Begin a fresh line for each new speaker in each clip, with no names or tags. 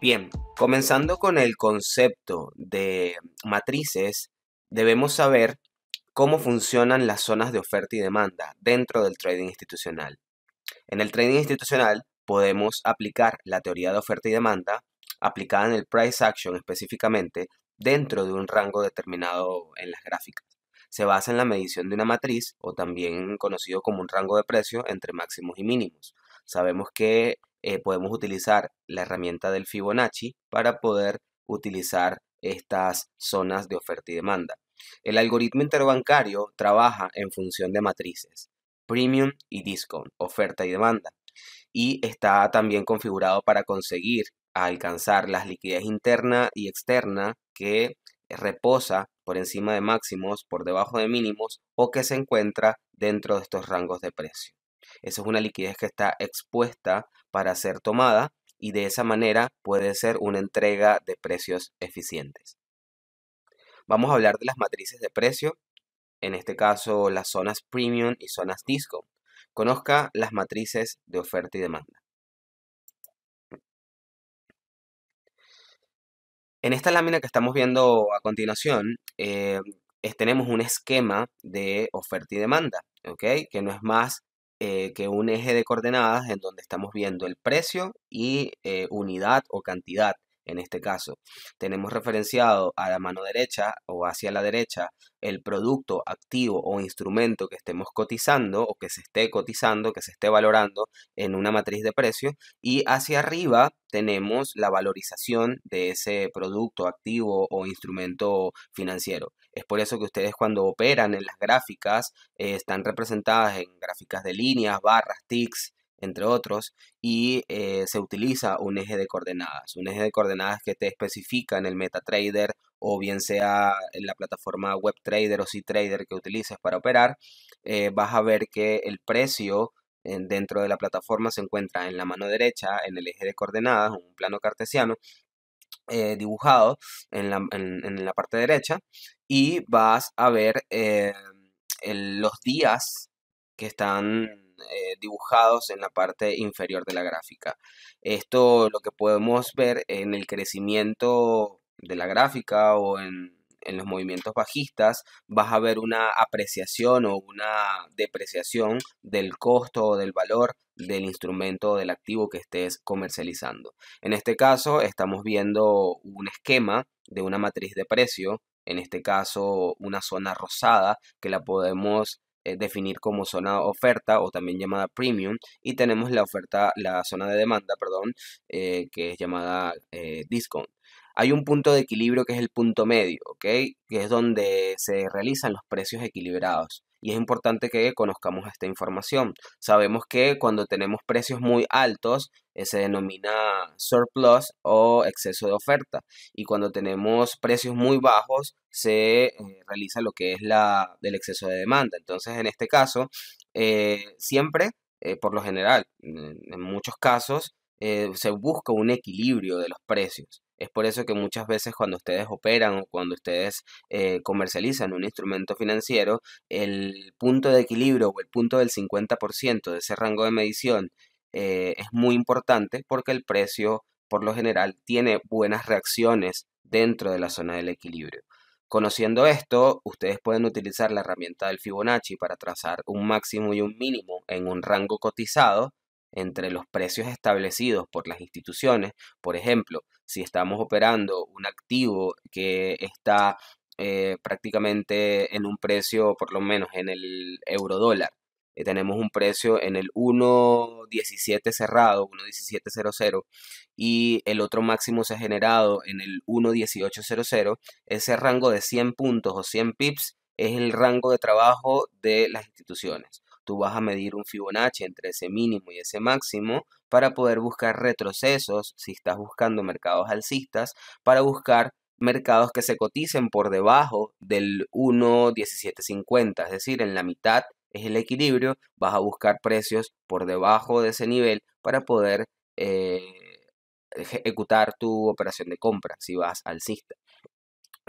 Bien, comenzando con el concepto de matrices, debemos saber cómo funcionan las zonas de oferta y demanda dentro del trading institucional. En el trading institucional podemos aplicar la teoría de oferta y demanda aplicada en el price action específicamente dentro de un rango determinado en las gráficas. Se basa en la medición de una matriz o también conocido como un rango de precio entre máximos y mínimos. Sabemos que eh, podemos utilizar la herramienta del Fibonacci para poder utilizar estas zonas de oferta y demanda. El algoritmo interbancario trabaja en función de matrices, premium y discount, oferta y demanda, y está también configurado para conseguir alcanzar las liquidez interna y externa que reposa por encima de máximos, por debajo de mínimos o que se encuentra dentro de estos rangos de precio. Esa es una liquidez que está expuesta para ser tomada y de esa manera puede ser una entrega de precios eficientes. Vamos a hablar de las matrices de precio, en este caso las zonas premium y zonas disco. Conozca las matrices de oferta y demanda. En esta lámina que estamos viendo a continuación, eh, tenemos un esquema de oferta y demanda, Que no es más eh, que un eje de coordenadas en donde estamos viendo el precio y eh, unidad o cantidad en este caso. Tenemos referenciado a la mano derecha o hacia la derecha el producto activo o instrumento que estemos cotizando o que se esté cotizando, que se esté valorando en una matriz de precio. y hacia arriba tenemos la valorización de ese producto activo o instrumento financiero. Es por eso que ustedes cuando operan en las gráficas eh, están representadas en gráficas de líneas, barras, tics, entre otros, y eh, se utiliza un eje de coordenadas, un eje de coordenadas que te especifica en el MetaTrader o bien sea en la plataforma WebTrader o CTrader que utilices para operar, eh, vas a ver que el precio dentro de la plataforma se encuentra en la mano derecha, en el eje de coordenadas, un plano cartesiano, eh, dibujado en la, parte derecha y vas a ver los días que están eh, dibujados en la parte inferior de la gráfica. Esto lo que podemos ver en el crecimiento de la gráfica o en, en los movimientos bajistas vas a ver una apreciación o una depreciación del costo o del valor del instrumento o del activo que estés comercializando. En este caso estamos viendo un esquema de una matriz de precio, en este caso una zona rosada que la podemos eh, definir como zona oferta o también llamada premium y tenemos la oferta, la zona de demanda, perdón, eh, que es llamada eh, discount. Hay un punto de equilibrio que es el punto medio, ¿ok? Que es donde se realizan los precios equilibrados y es importante que conozcamos esta información. Sabemos que cuando tenemos precios muy altos eh, se denomina surplus o exceso de oferta y cuando tenemos precios muy bajos se eh, realiza lo que es la del exceso de demanda. Entonces, en este caso, eh, siempre, por lo general, en muchos casos, se busca un equilibrio de los precios. Es por eso que muchas veces cuando ustedes operan o cuando ustedes eh, comercializan un instrumento financiero, el punto de equilibrio o el punto del 50% de ese rango de medición eh, es muy importante porque el precio por lo general tiene buenas reacciones dentro de la zona del equilibrio. Conociendo esto, ustedes pueden utilizar la herramienta del Fibonacci para trazar un máximo y un mínimo en un rango cotizado entre los precios establecidos por las instituciones. Por ejemplo, si estamos operando un activo que está eh, prácticamente en un precio, por lo menos en el euro dólar, eh, tenemos un precio en el 1.17 cerrado, 1.1700, y el otro máximo se ha generado en el 1.1800, ese rango de 100 puntos o 100 pips es el rango de trabajo de las instituciones tú vas a medir un Fibonacci entre ese mínimo y ese máximo para poder buscar retrocesos, si estás buscando mercados alcistas, para buscar mercados que se coticen por debajo del 1.1750, es decir, en la mitad es el equilibrio, vas a buscar precios por debajo de ese nivel para poder eh, ejecutar tu operación de compra si vas alcista.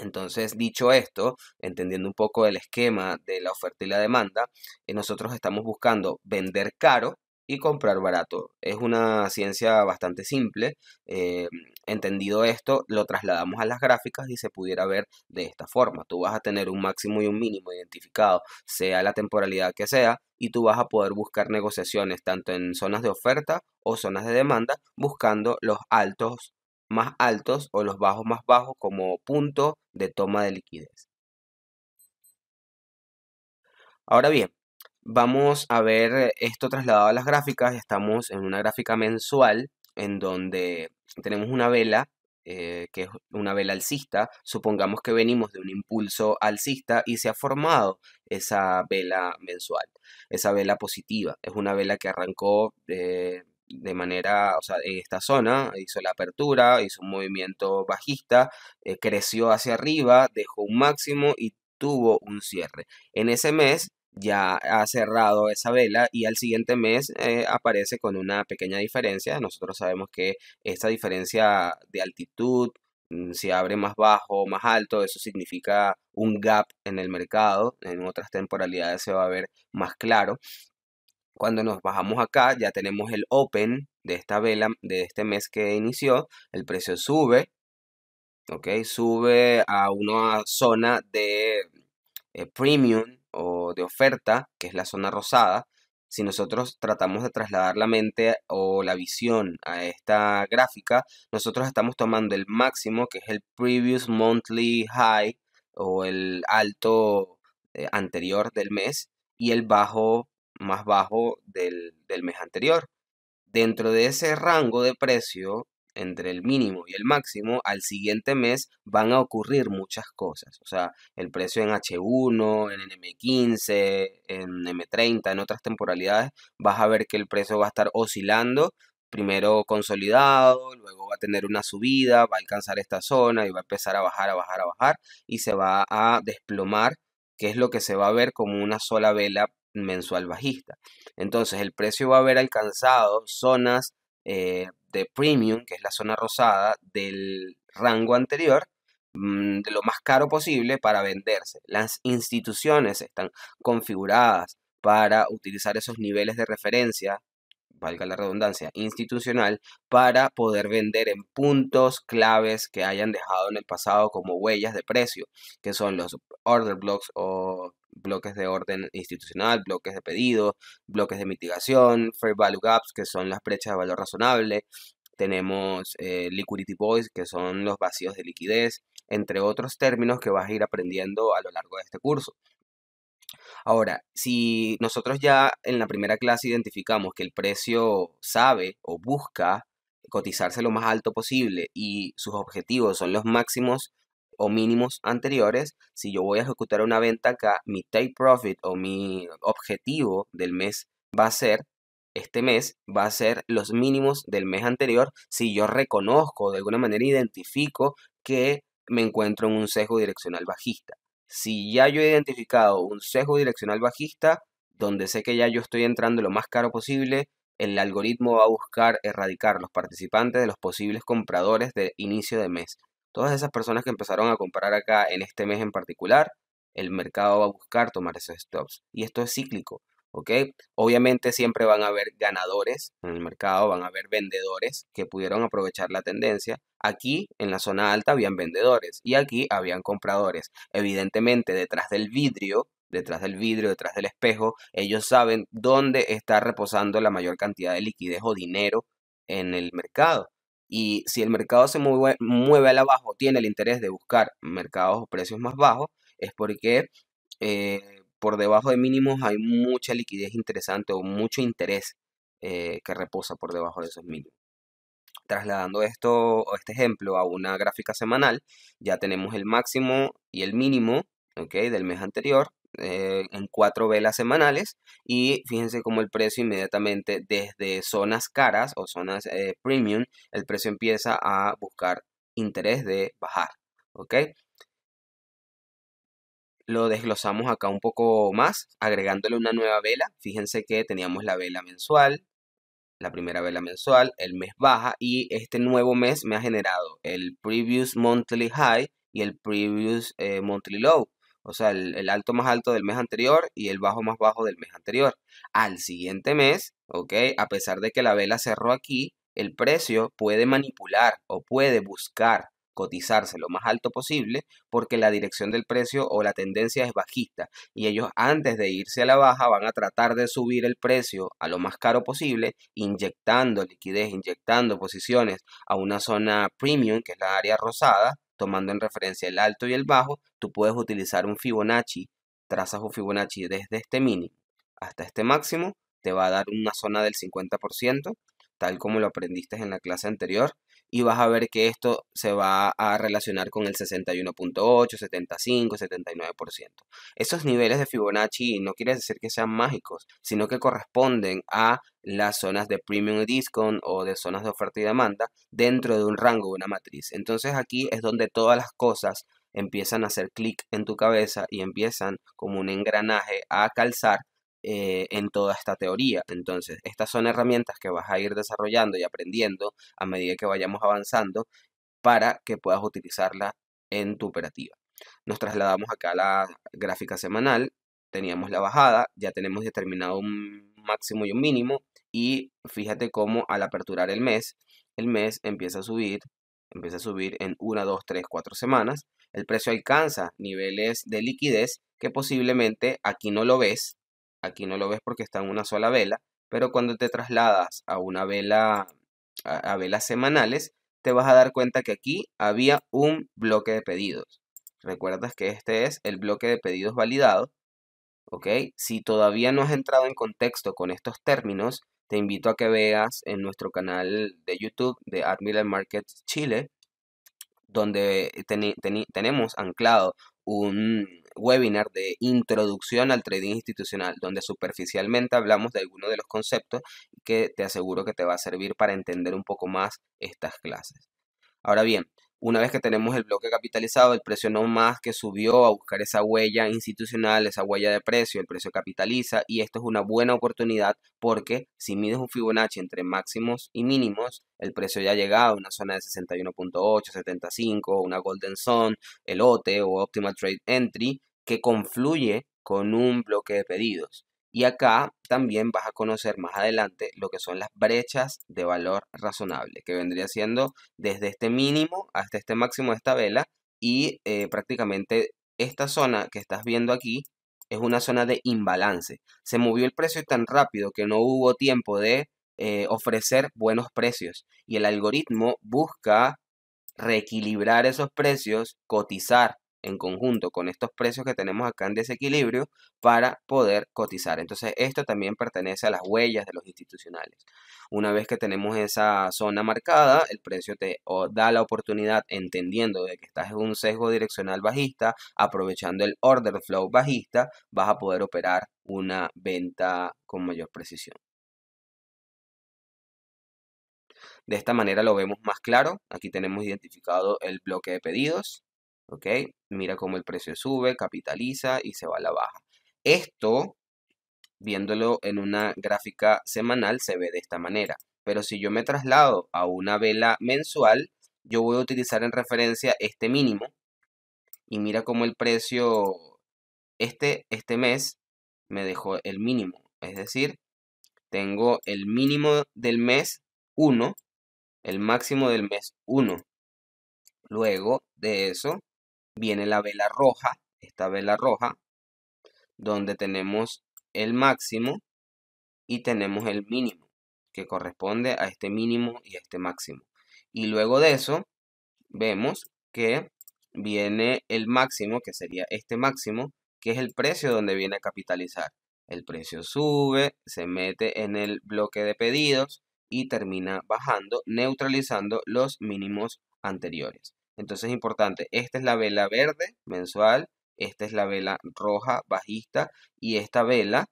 Entonces, dicho esto, entendiendo un poco el esquema de la oferta y la demanda, eh, nosotros estamos buscando vender caro y comprar barato. Es una ciencia bastante simple. Eh, entendido esto, lo trasladamos a las gráficas y se pudiera ver de esta forma. Tú vas a tener un máximo y un mínimo identificado, sea la temporalidad que sea, y tú vas a poder buscar negociaciones tanto en zonas de oferta o zonas de demanda, buscando los altos más altos o los bajos más bajos como punto de toma de liquidez. Ahora bien, vamos a ver esto trasladado a las gráficas. Estamos en una gráfica mensual en donde tenemos una vela, eh, que es una vela alcista. Supongamos que venimos de un impulso alcista y se ha formado esa vela mensual, esa vela positiva. Es una vela que arrancó eh, de manera, o sea, en esta zona, hizo la apertura, hizo un movimiento bajista, eh, creció hacia arriba, dejó un máximo y tuvo un cierre. En ese mes ya ha cerrado esa vela y al siguiente mes eh, aparece con una pequeña diferencia. Nosotros sabemos que esta diferencia de altitud, mm, si abre más bajo o más alto, eso significa un gap en el mercado. En otras temporalidades se va a ver más claro. Cuando nos bajamos acá ya tenemos el open de esta vela de este mes que inició. El precio sube, ¿ok? Sube a una zona de eh, premium o de oferta, que es la zona rosada. Si nosotros tratamos de trasladar la mente o la visión a esta gráfica, nosotros estamos tomando el máximo, que es el previous monthly high o el alto eh, anterior del mes, y el bajo más bajo del, mes anterior. Dentro de ese rango de precio, entre el mínimo y el máximo, al siguiente mes van a ocurrir muchas cosas. O sea, el precio en H1, en M15, en M30, en otras temporalidades, vas a ver que el precio va a estar oscilando. Primero consolidado, luego va a tener una subida, va a alcanzar esta zona y va a empezar a bajar, a bajar, a bajar y se va a desplomar, que es lo que se va a ver como una sola vela mensual bajista. Entonces el precio va a haber alcanzado zonas eh, de premium, que es la zona rosada, del rango anterior, mm, de lo más caro posible para venderse. Las instituciones están configuradas para utilizar esos niveles de referencia valga la redundancia, institucional, para poder vender en puntos claves que hayan dejado en el pasado como huellas de precio, que son los order blocks o bloques de orden institucional, bloques de pedido, bloques de mitigación, fair value gaps, que son las brechas de valor razonable, tenemos eh, liquidity Voice, que son los vacíos de liquidez, entre otros términos que vas a ir aprendiendo a lo largo de este curso. Ahora, si nosotros ya en la primera clase identificamos que el precio sabe o busca cotizarse lo más alto posible y sus objetivos son los máximos o mínimos anteriores, si yo voy a ejecutar una venta acá, mi take profit o mi objetivo del mes va a ser este mes va a ser los mínimos del mes anterior si yo reconozco, de alguna manera identifico que me encuentro en un sesgo direccional bajista. Si ya yo he identificado un sesgo direccional bajista, donde sé que ya yo estoy entrando lo más caro posible, el algoritmo va a buscar erradicar los participantes de los posibles compradores de inicio de mes todas esas personas que empezaron a comprar acá en este mes en particular, el mercado va a buscar tomar esos stops. Y esto es cíclico, ¿ok? Obviamente siempre van a haber ganadores en el mercado, van a haber vendedores que pudieron aprovechar la tendencia. Aquí en la zona alta habían vendedores y aquí habían compradores. Evidentemente detrás del vidrio detrás del vidrio, detrás del espejo, ellos saben dónde está reposando la mayor cantidad de liquidez o dinero en el mercado. Y si el mercado se mueve, mueve al abajo, tiene el interés de buscar mercados o precios más bajos, es porque eh, por debajo de mínimos hay mucha liquidez interesante o mucho interés eh, que reposa por debajo de esos mínimos. Trasladando esto, este ejemplo a una gráfica semanal, ya tenemos el máximo y el mínimo del mes anterior eh, en cuatro velas semanales y fíjense como el precio inmediatamente desde zonas caras o zonas eh, premium, el precio empieza a buscar interés de bajar. ¿Ok? Lo desglosamos acá un poco más, agregándole una nueva vela. Fíjense que teníamos la vela mensual, la primera vela mensual, el mes baja y este nuevo mes me ha generado el previous monthly high y el previous eh, monthly low o sea, el, alto más alto del mes anterior y el bajo más bajo del mes anterior. Al siguiente mes, ¿ok? A pesar de que la vela cerró aquí, el precio puede manipular o puede buscar cotizarse lo más alto posible porque la dirección del precio o la tendencia es bajista y ellos antes de irse a la baja van a tratar de subir el precio a lo más caro posible inyectando liquidez, inyectando posiciones a una zona premium que es la área rosada tomando en referencia el alto y el bajo, tú puedes utilizar un Fibonacci, trazas un Fibonacci desde este mínimo hasta este máximo, te va a dar una zona del 50%, tal como lo aprendiste en la clase anterior, y vas a ver que esto se va a relacionar con el 61.8, 75, 79%. Esos niveles de Fibonacci no quiere decir que sean mágicos, sino que corresponden a las zonas de premium y discount o de zonas de oferta y demanda dentro de un rango, de una matriz. Entonces aquí es donde todas las cosas empiezan a hacer clic en tu cabeza y empiezan como un engranaje a calzar eh, en toda esta teoría. Entonces, estas son herramientas que vas a ir desarrollando y aprendiendo a medida que vayamos avanzando para que puedas utilizarla en tu operativa. Nos trasladamos acá a la gráfica semanal, teníamos la bajada, ya tenemos determinado un máximo y un mínimo y fíjate cómo al aperturar el mes, el mes empieza a subir, empieza a subir en una, dos, tres, cuatro semanas, el precio alcanza niveles de liquidez que posiblemente aquí no lo ves aquí no lo ves porque está en una sola vela, pero cuando te trasladas a una vela, a, velas semanales, te vas a dar cuenta que aquí había un bloque de pedidos. Recuerdas que este es el bloque de pedidos validado. ¿Ok? Si todavía no has entrado en contexto con estos términos, te invito a que veas en nuestro canal de YouTube de Admiral Markets Chile, donde tenemos anclado un, webinar de introducción al trading institucional, donde superficialmente hablamos de algunos de los conceptos que te aseguro que te va a servir para entender un poco más estas clases. Ahora bien, una vez que tenemos el bloque capitalizado, el precio no más que subió a buscar esa huella institucional, esa huella de precio, el precio capitaliza y esto es una buena oportunidad porque si mides un Fibonacci entre máximos y mínimos, el precio ya ha llegado a una zona de 61.8, 75, una Golden Zone, el OTE o Optimal Trade Entry que confluye con un bloque de pedidos. Y acá también vas a conocer más adelante lo que son las brechas de valor razonable, que vendría siendo desde este mínimo hasta este máximo de esta vela y eh, prácticamente esta zona que estás viendo aquí es una zona de imbalance. Se movió el precio tan rápido que no hubo tiempo de eh, ofrecer buenos precios y el algoritmo busca reequilibrar esos precios, cotizar en conjunto con estos precios que tenemos acá en desequilibrio para poder cotizar. Entonces esto también pertenece a las huellas de los institucionales. Una vez que tenemos esa zona marcada, el precio te da la oportunidad, entendiendo de que estás en un sesgo direccional bajista, aprovechando el order flow bajista, vas a poder operar una venta con mayor precisión. De esta manera lo vemos más claro. Aquí tenemos identificado el bloque de pedidos, ¿ok? Mira cómo el precio sube, capitaliza y se va a la baja. Esto, viéndolo en una gráfica semanal, se ve de esta manera. Pero si yo me traslado a una vela mensual, yo voy a utilizar en referencia este mínimo. Y mira cómo el precio este, este mes me dejó el mínimo. Es decir, tengo el mínimo del mes 1, el máximo del mes 1. Luego de eso, viene la vela roja, esta vela roja, donde tenemos el máximo y tenemos el mínimo, que corresponde a este mínimo y a este máximo. Y luego de eso, vemos que viene el máximo, que sería este máximo, que es el precio donde viene a capitalizar. El precio sube, se mete en el bloque de pedidos y termina bajando, neutralizando los mínimos anteriores. Entonces es importante, esta es la vela verde mensual, esta es la vela roja bajista y esta vela,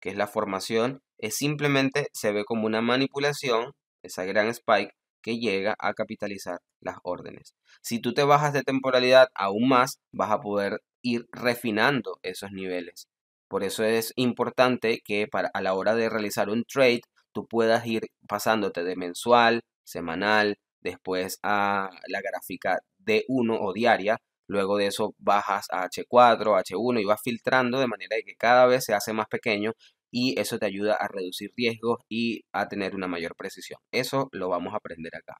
que es la formación, es simplemente se ve como una manipulación, esa gran spike que llega a capitalizar las órdenes. Si tú te bajas de temporalidad aún más, vas a poder ir refinando esos niveles. Por eso es importante que para, a la hora de realizar un trade, tú puedas ir pasándote de mensual, semanal, después a la gráfica D1 o diaria, luego de eso bajas a H4, H1 y vas filtrando de manera que cada vez se hace más pequeño y eso te ayuda a reducir riesgos y a tener una mayor precisión. Eso lo vamos a aprender acá.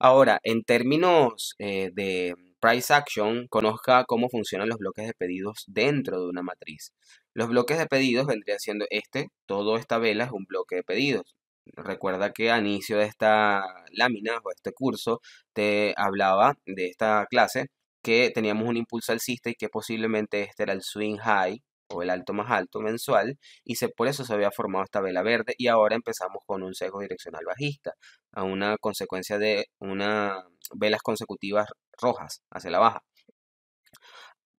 Ahora, en términos eh, de price action, conozca cómo funcionan los bloques de pedidos dentro de una matriz. Los bloques de pedidos vendrían siendo este, toda esta vela es un bloque de pedidos. Recuerda que al inicio de esta lámina o este curso te hablaba de esta clase que teníamos un impulso alcista y que posiblemente este era el swing high o el alto más alto mensual y por eso se había formado esta vela verde y ahora empezamos con un sesgo direccional bajista a una consecuencia de unas velas consecutivas rojas hacia la baja.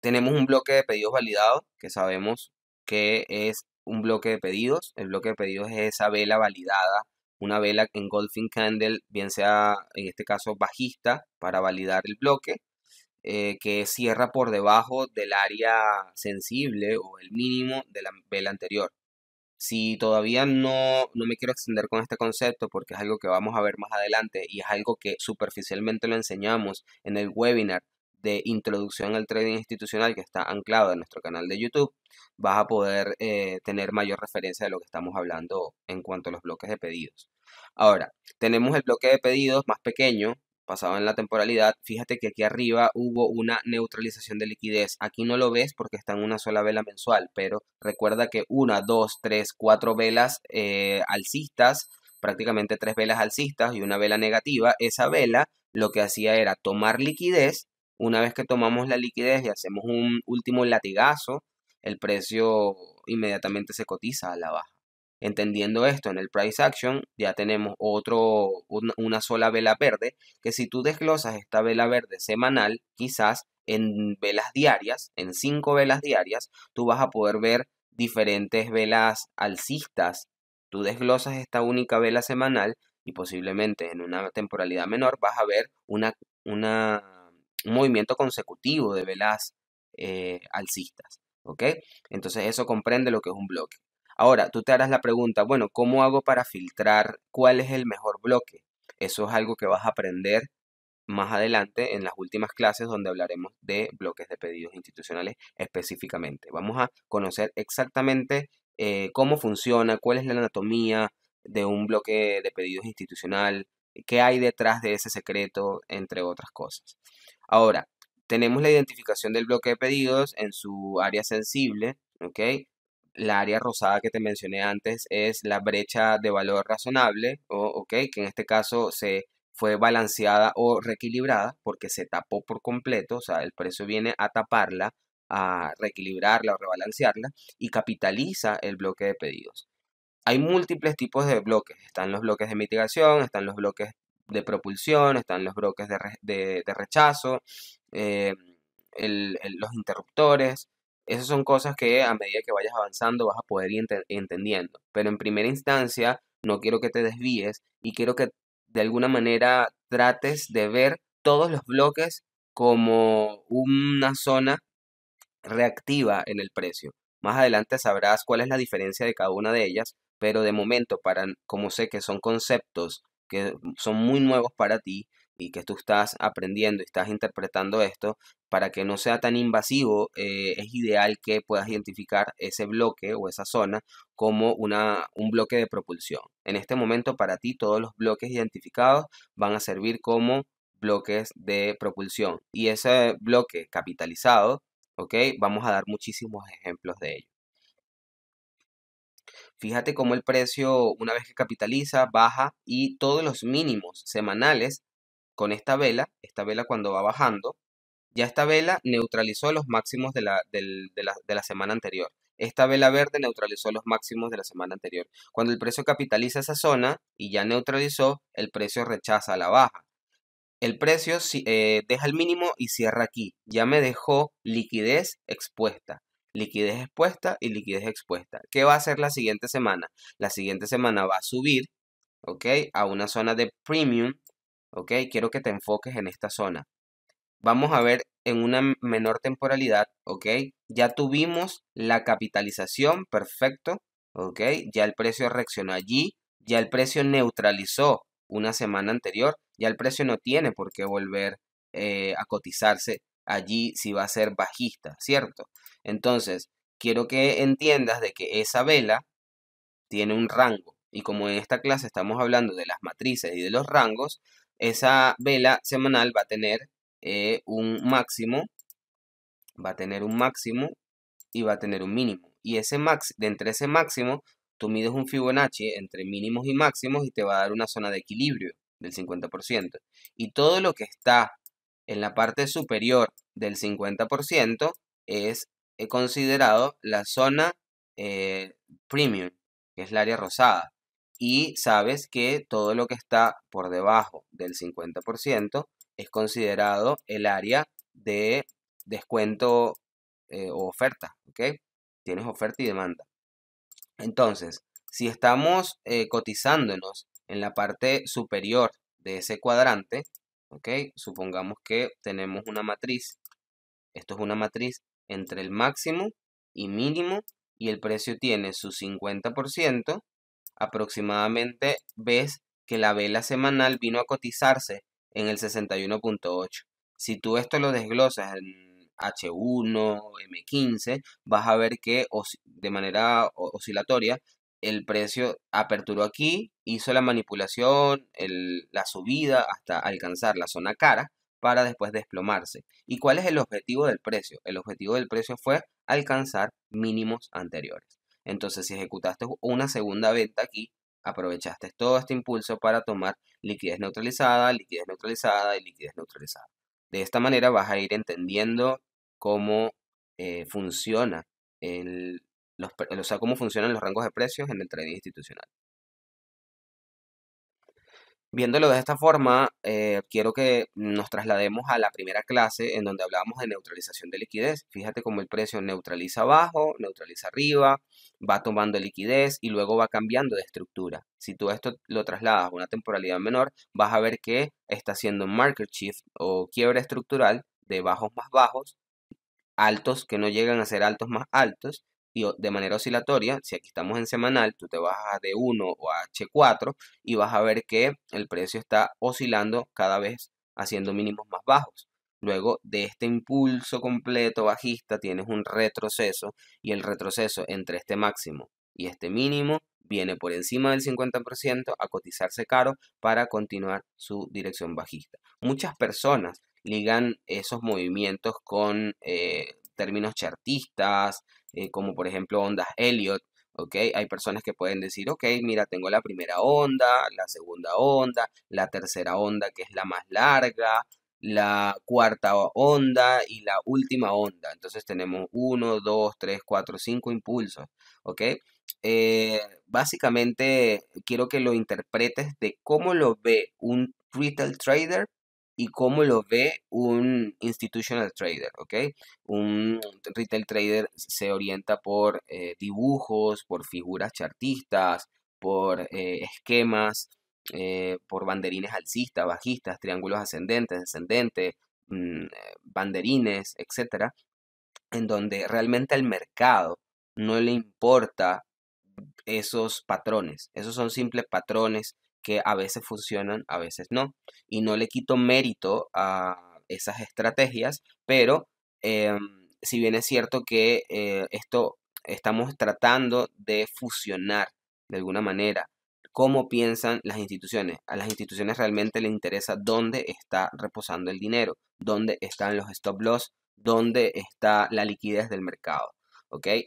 Tenemos un bloque de pedidos validados que sabemos que es un bloque de pedidos. El bloque de pedidos es esa vela validada, una vela en Golfing Candle, bien sea en este caso bajista, para validar el bloque, eh, que cierra por debajo del área sensible o el mínimo de la vela anterior. Si todavía no, no me quiero extender con este concepto porque es algo que vamos a ver más adelante y es algo que superficialmente lo enseñamos en el webinar de introducción al trading institucional que está anclado en nuestro canal de YouTube, vas a poder eh, tener mayor referencia de lo que estamos hablando en cuanto a los bloques de pedidos. Ahora, tenemos el bloque de pedidos más pequeño, pasado en la temporalidad. Fíjate que aquí arriba hubo una neutralización de liquidez. Aquí no lo ves porque está en una sola vela mensual, pero recuerda que una, dos, tres, cuatro velas eh, alcistas, prácticamente tres velas alcistas y una vela negativa, esa vela lo que hacía era tomar liquidez una vez que tomamos la liquidez y hacemos un último latigazo, el precio inmediatamente se cotiza a la baja. Entendiendo esto en el price action, ya tenemos otro, una sola vela verde, que si tú desglosas esta vela verde semanal, quizás en velas diarias, en cinco velas diarias, tú vas a poder ver diferentes velas alcistas. Tú desglosas esta única vela semanal y posiblemente en una temporalidad menor vas a ver una, una un movimiento consecutivo de velas eh, alcistas. ¿Ok? Entonces eso comprende lo que es un bloque. Ahora, tú te harás la pregunta, bueno, ¿cómo hago para filtrar cuál es el mejor bloque? Eso es algo que vas a aprender más adelante en las últimas clases donde hablaremos de bloques de pedidos institucionales específicamente. Vamos a conocer exactamente eh, cómo funciona, cuál es la anatomía de un bloque de pedidos institucional, qué hay detrás de ese secreto, entre otras cosas. Ahora, tenemos la identificación del bloque de pedidos en su área sensible, ¿ok? La área rosada que te mencioné antes es la brecha de valor razonable, ¿ok? Que en este caso se fue balanceada o reequilibrada porque se tapó por completo, o sea, el precio viene a taparla, a reequilibrarla o rebalancearla y capitaliza el bloque de pedidos hay múltiples tipos de bloques. Están los bloques de mitigación, están los bloques de propulsión, están los bloques de, rechazo, eh, los interruptores. Esas son cosas que a medida que vayas avanzando vas a poder ir entendiendo. Pero en primera instancia, no quiero que te desvíes y quiero que de alguna manera trates de ver todos los bloques como una zona reactiva en el precio. Más adelante sabrás cuál es la diferencia de cada una de ellas, pero de momento, para, como sé que son conceptos que son muy nuevos para ti y que tú estás aprendiendo y estás interpretando esto, para que no sea tan invasivo, eh, es ideal que puedas identificar ese bloque o esa zona como una, un bloque de propulsión. En este momento, para ti, todos los bloques identificados van a servir como bloques de propulsión y ese bloque capitalizado, ¿ok? Vamos a dar muchísimos ejemplos de ello. Fíjate cómo el precio, una vez que capitaliza, baja y todos los mínimos semanales con esta vela, esta vela cuando va bajando, ya esta vela neutralizó los máximos de la, semana anterior. Esta vela verde neutralizó los máximos de la semana anterior. Cuando el precio capitaliza esa zona y ya neutralizó, el precio rechaza la baja. El precio eh, deja el mínimo y cierra aquí. Ya me dejó liquidez expuesta liquidez expuesta y liquidez expuesta. ¿Qué va a hacer la siguiente semana? La siguiente semana va a subir, ¿ok? A una zona de premium, ¿ok? Quiero que te enfoques en esta zona. Vamos a ver en una menor temporalidad, ¿ok? Ya tuvimos la capitalización, perfecto, ¿ok? Ya el precio reaccionó allí, ya el precio neutralizó una semana anterior, ya el precio no tiene por qué volver eh, a cotizarse allí si va a ser bajista, ¿cierto? Entonces, quiero que entiendas de que esa vela tiene un rango. Y como en esta clase estamos hablando de las matrices y de los rangos, esa vela semanal va a tener eh, un máximo, va a tener un máximo y va a tener un mínimo. Y ese max, de entre ese máximo, tú mides un Fibonacci entre mínimos y máximos y te va a dar una zona de equilibrio del 50%. Y todo lo que está en la parte superior del 50% es eh, considerado la zona eh, premium, que es el área rosada. Y sabes que todo lo que está por debajo del 50% es considerado el área de descuento eh, o oferta, ¿ok? Tienes oferta y demanda. Entonces, si estamos cotizándonos en la parte superior de ese cuadrante, ¿Ok? Supongamos que tenemos una matriz. Esto es una matriz entre el máximo y mínimo y el precio tiene su 50%. Aproximadamente ves que la vela semanal vino a cotizarse en el 61.8. Si tú esto lo desglosas en H1, M15, vas a ver que de manera oscilatoria el precio aperturó aquí, hizo la manipulación, la subida hasta alcanzar la zona cara para después desplomarse. ¿Y cuál es el objetivo del precio? El objetivo del precio fue alcanzar mínimos anteriores. Entonces, si ejecutaste una segunda venta aquí, aprovechaste todo este impulso para tomar liquidez neutralizada, liquidez neutralizada y liquidez neutralizada. De esta manera vas a ir entendiendo cómo eh, funciona el, los, o sea, cómo funcionan los rangos de precios en el trading institucional. Viéndolo de esta forma, eh, quiero que nos traslademos a la primera clase en donde hablábamos de neutralización de liquidez. Fíjate cómo el precio neutraliza abajo, neutraliza arriba, va tomando liquidez y luego va cambiando de estructura. Si tú esto lo trasladas a una temporalidad menor, vas a ver que está haciendo un market shift o quiebra estructural de bajos más bajos, altos que no llegan a ser altos más altos y de manera oscilatoria, si aquí estamos en semanal, tú te vas a D1 o a H4 y vas a ver que el precio está oscilando cada vez haciendo mínimos más bajos. Luego de este impulso completo bajista tienes un retroceso y el retroceso entre este máximo y este mínimo viene por encima del 50% a cotizarse caro para continuar su dirección bajista. Muchas personas ligan esos movimientos con eh, términos chartistas, eh, como por ejemplo ondas Elliot, ¿ok? Hay personas que pueden decir, ok, mira, tengo la primera onda, la segunda onda, la tercera onda que es la más larga, la cuarta onda y la última onda. Entonces tenemos uno, dos, tres, cuatro, cinco impulsos, ¿ok? Eh, básicamente quiero que lo interpretes de cómo lo ve un retail trader y cómo lo ve un institutional trader, ¿ok? Un retail trader se orienta por eh, dibujos, por figuras chartistas, por eh, esquemas, eh, por banderines alcistas, bajistas, triángulos ascendentes, descendentes, mm, banderines, etc. en donde realmente al mercado no le importa esos patrones, esos son simples patrones que a veces funcionan, a veces no. Y no le quito mérito a esas estrategias, pero eh, si bien es cierto que eh, esto estamos tratando de fusionar de alguna manera cómo piensan las instituciones. A las instituciones realmente le interesa dónde está reposando el dinero, dónde están los stop loss, dónde está la liquidez del mercado.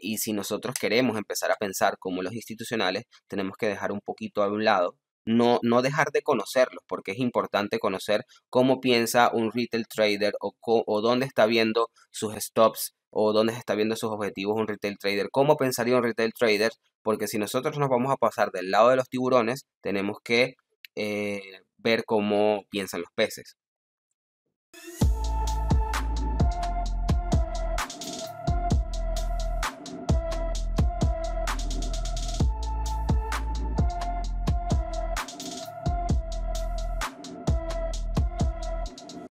Y si nosotros queremos empezar a pensar como los institucionales, tenemos que dejar un poquito a un lado no, no dejar de conocerlos, porque es importante conocer cómo piensa un retail trader o, dónde está viendo sus stops o dónde está viendo sus objetivos un retail trader, cómo pensaría un retail trader, porque si nosotros nos vamos a pasar del lado de los tiburones, tenemos que eh, ver cómo piensan los peces.